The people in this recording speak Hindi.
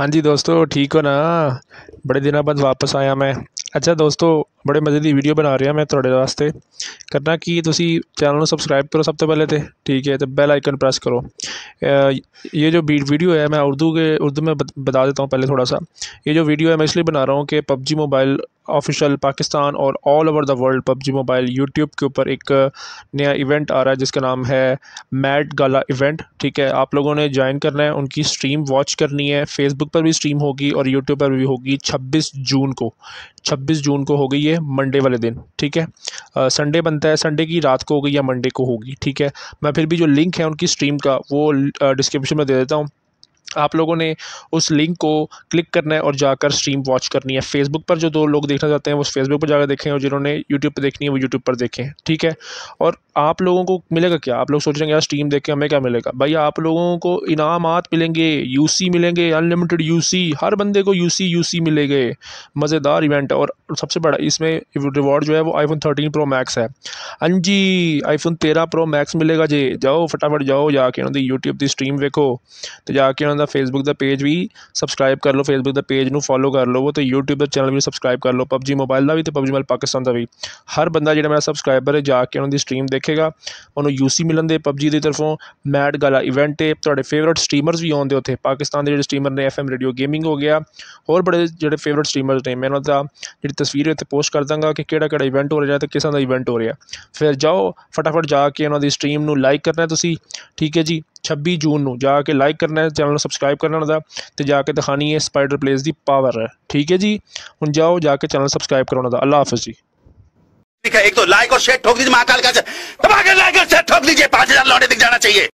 हाँ जी दोस्तों ठीक हो ना बड़े दिनों बाद वापस आया मैं अच्छा दोस्तों बड़े मज़े की वीडियो बना रहा मैं थोड़े वास्ते करना कि तुम चैनल में सबसक्राइब करो सब तो पहले तो ठीक है तो बेल आइकन प्रेस करो ये जो वीडियो है मैं उर्दू के उर्दू में बता देता हूँ पहले थोड़ा सा ये जो वीडियो है मैं इसलिए बना रहा हूँ कि पबजी मोबाइल ऑफिशियल पाकिस्तान और all over the world PUBG mobile YouTube के ऊपर एक नया इवेंट आ रहा है जिसका नाम है मैट गाला इवेंट ठीक है आप लोगों ने ज्वाइन करना है उनकी स्ट्रीम वॉच करनी है फेसबुक पर भी स्ट्रीम होगी और यूट्यूब पर भी होगी छब्बीस जून को छब्बीस जून को होगी ये है मंडे वाले दिन ठीक है संडे बनता है संडे की रात को होगी या मंडे को होगी ठीक है मैं फिर भी जो लिंक है उनकी स्ट्रीम का वो डिस्क्रिप्शन में दे देता हूँ आप लोगों ने उस लिंक को क्लिक करना है और जाकर स्ट्रीम वॉच करनी है फेसबुक पर जो दो लोग देखना चाहते हैं वो फेसबुक पर जाकर देखें और जिन्होंने यूट्यूब पर देखनी है वो यूट्यूब पर देखें ठीक है और आप लोगों को मिलेगा क्या आप लोग सोच रहे हैं यार स्ट्रीम देख के हमें क्या मिलेगा भाई आप लोगों को इनाम मिलेंगे यू मिलेंगे अनलिमिटेड यू हर बंदे को यू सी यू मज़ेदार इवेंट और सबसे बड़ा इसमें रिवॉर्ड जो है वो आईफोन थर्टीन प्रो मैक्स है हाँ जी आईफोन तेरह प्रो मैक्स मिलेगा जी जाओ फटाफट जाओ जाके यूट्यूब की स्ट्रीम देखो तो जाके ਦਾ ਫੇਸਬੁੱਕ ਦਾ ਪੇਜ ਵੀ ਸਬਸਕ੍ਰਾਈਬ ਕਰ ਲਓ ਫੇਸਬੁੱਕ ਦਾ ਪੇਜ ਨੂੰ ਫੋਲੋ ਕਰ ਲਓ ਤੇ YouTube ਦਾ ਚੈਨਲ ਵੀ ਸਬਸਕ੍ਰਾਈਬ ਕਰ ਲਓ PUBG ਮੋਬਾਈਲ ਦਾ ਵੀ ਤੇ PUBG ਮੋਬਾਈਲ ਪਾਕਿਸਤਾਨ ਦਾ ਵੀ ਹਰ ਬੰਦਾ ਜਿਹੜਾ ਮੇਰਾ ਸਬਸਕ੍ਰਾਈਬਰ ਹੈ ਜਾ ਕੇ ਉਹਨਾਂ ਦੀ ਸਟ੍ਰੀਮ ਦੇਖੇਗਾ ਉਹਨੂੰ UC ਮਿਲਣ ਦੇ PUBG ਦੀ ਤਰਫੋਂ ਮੈਡ ਗਾਲਾ ਇਵੈਂਟ ਤੇ ਤੁਹਾਡੇ ਫੇਵਰਿਟ ਸਟ੍ਰੀਮਰਸ ਵੀ ਆਉਂਦੇ ਉੱਥੇ ਪਾਕਿਸਤਾਨ ਦੇ ਜਿਹੜੇ ਸਟ੍ਰੀਮਰ ਨੇ FM ਰੇਡੀਓ ਗੇਮਿੰਗ ਹੋ ਗਿਆ ਹੋਰ ਬੜੇ ਜਿਹੜੇ ਫੇਵਰਿਟ ਸਟ੍ਰੀਮਰਸ ਨੇ ਮੈਂ ਉਹਨਾਂ ਦਾ ਜਿਹੜੀ ਤਸਵੀਰ ਉੱਤੇ ਪੋਸਟ ਕਰ ਦਾਂਗਾ ਕਿ ਕਿਹੜਾ ਕਿਹੜਾ ਇਵੈਂਟ ਹੋ ਰਿਹਾ ਤੇ ਕਿਸਾਂ ਦਾ ਇਵੈਂਟ ਹੋ ਰਿਹਾ ਫਿਰ ਜਾਓ ਫਟਾਫਟ ਜਾ ਕੇ ਉਹਨਾਂ ਦੀ ਸਟ੍ਰੀਮ ਨੂੰ ਲਾਈਕ ਕਰਨਾ ਤੁਸੀਂ ਠੀਕ ਹੈ ਜੀ 26 ਜੂਨ ਨੂੰ ਜਾ ਕੇ ਲਾਈਕ ਕਰਨਾ ਹੈ ਚੈਨਲ ਨੂੰ ਸਬਸਕ੍ਰਾਈਬ ਕਰਨਾ ਦਾ ਤੇ ਜਾ ਕੇ ਦਿਖਾਣੀ ਹੈ ਸਪਾਈਡਰ ਪਲੇਸ ਦੀ ਪਾਵਰ ਠੀਕ ਹੈ ਜੀ ਹੁਣ ਜਾਓ ਜਾ ਕੇ ਚੈਨਲ ਸਬਸਕ੍ਰਾਈਬ ਕਰਾਉਣਾ ਦਾ ਅੱਲਾ ਹਾਫਿਜ਼ ਜੀ एक तो लाइक और शेयर ठोक दीजिए महाकाल का दबा के लाइक ਲਾਈਕ ਔਰ ਸ਼ੇਅਰ ਠੋਕ पांच 5000 ਲੋੜੇ ਦਿਖ ਜਾਣਾ ਚਾਹੀਏ